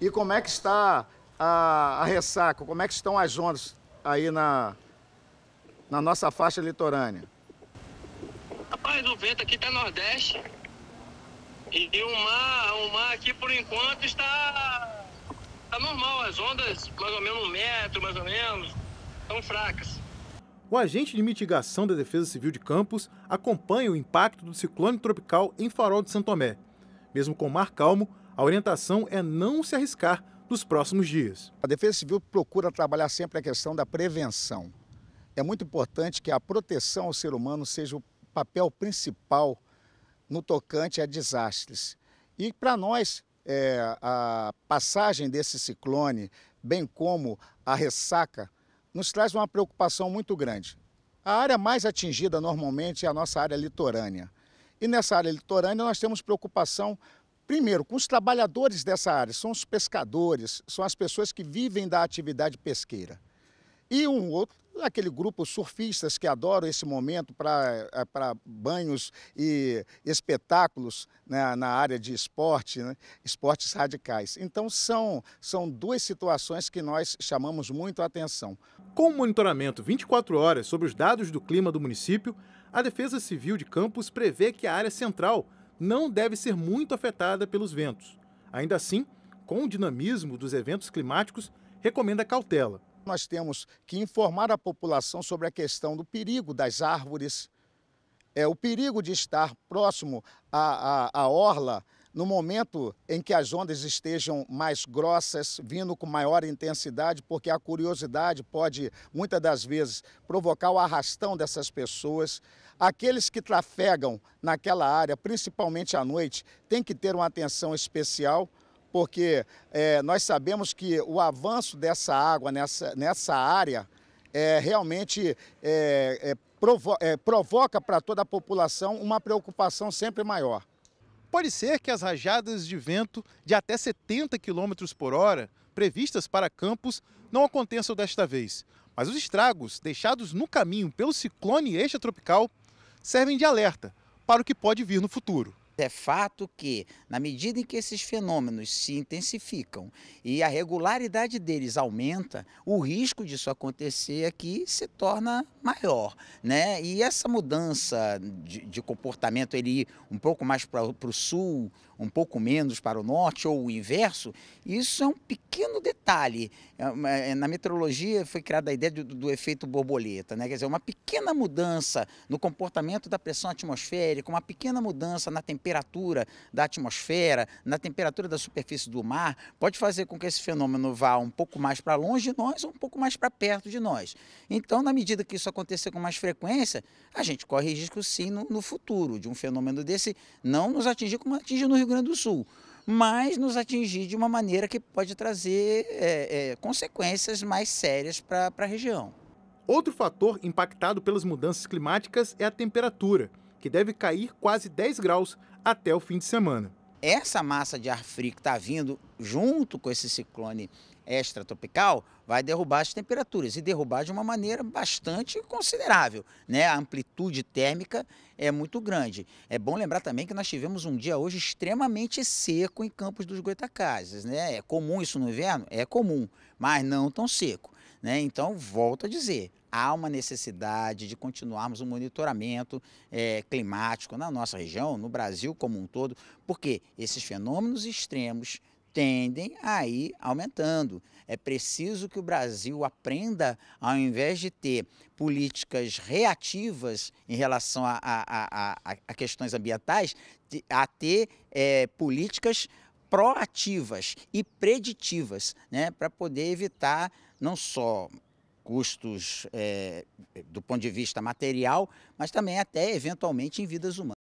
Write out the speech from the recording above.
E como é que está a, a ressaca? Como é que estão as ondas aí na, na nossa faixa litorânea? Rapaz, o vento aqui está nordeste. E, o, mar, o mar aqui, por enquanto, está, está normal. As ondas, mais ou menos um metro, mais ou menos, estão fracas. O agente de mitigação da Defesa Civil de Campos acompanha o impacto do ciclone tropical em Farol de Santomé. Mesmo com o mar calmo, a orientação é não se arriscar nos próximos dias. A Defesa Civil procura trabalhar sempre a questão da prevenção. É muito importante que a proteção ao ser humano seja o papel principal no tocante a desastres. E para nós, é, a passagem desse ciclone, bem como a ressaca, nos traz uma preocupação muito grande. A área mais atingida normalmente é a nossa área litorânea. E nessa área litorânea nós temos preocupação Primeiro, com os trabalhadores dessa área, são os pescadores, são as pessoas que vivem da atividade pesqueira. E um outro, aquele grupo surfistas que adoram esse momento para eh, banhos e espetáculos né, na área de esporte, né, esportes radicais. Então, são, são duas situações que nós chamamos muito a atenção. Com o monitoramento 24 horas sobre os dados do clima do município, a Defesa Civil de Campos prevê que a área central não deve ser muito afetada pelos ventos. Ainda assim, com o dinamismo dos eventos climáticos, recomenda cautela. Nós temos que informar a população sobre a questão do perigo das árvores, é, o perigo de estar próximo à, à, à orla no momento em que as ondas estejam mais grossas, vindo com maior intensidade, porque a curiosidade pode, muitas das vezes, provocar o arrastão dessas pessoas, aqueles que trafegam naquela área, principalmente à noite, têm que ter uma atenção especial porque é, nós sabemos que o avanço dessa água nessa, nessa área é, realmente é, provo provoca para toda a população uma preocupação sempre maior. Pode ser que as rajadas de vento de até 70 km por hora previstas para Campos não aconteçam desta vez, mas os estragos deixados no caminho pelo ciclone extratropical servem de alerta para o que pode vir no futuro. É fato que, na medida em que esses fenômenos se intensificam e a regularidade deles aumenta, o risco disso acontecer aqui é se torna maior. Né? E essa mudança de, de comportamento, ele ir um pouco mais para o sul, um pouco menos para o norte ou o inverso, isso é um pequeno detalhe. É é, na meteorologia foi criada a ideia do, do efeito borboleta, né? quer dizer, uma pequena mudança no comportamento da pressão atmosférica, uma pequena mudança na temperatura da atmosfera, na temperatura da superfície do mar, pode fazer com que esse fenômeno vá um pouco mais para longe de nós ou um pouco mais para perto de nós. Então, na medida que isso acontecer com mais frequência, a gente corre risco sim no, no futuro de um fenômeno desse não nos atingir como atinge no Rio Grande do Sul, mas nos atingir de uma maneira que pode trazer é, é, consequências mais sérias para a região. Outro fator impactado pelas mudanças climáticas é a temperatura, que deve cair quase 10 graus até o fim de semana. Essa massa de ar frio que está vindo junto com esse ciclone extratropical vai derrubar as temperaturas e derrubar de uma maneira bastante considerável, né? A amplitude térmica é muito grande. É bom lembrar também que nós tivemos um dia hoje extremamente seco em Campos dos Goitacazes, né? É comum isso no inverno? É comum, mas não tão seco, né? Então, volto a dizer, há uma necessidade de continuarmos o um monitoramento é, climático na nossa região, no Brasil como um todo, porque esses fenômenos extremos tendem a ir aumentando. É preciso que o Brasil aprenda, ao invés de ter políticas reativas em relação a, a, a, a questões ambientais, a ter é, políticas proativas e preditivas, né, para poder evitar não só custos é, do ponto de vista material, mas também até eventualmente em vidas humanas.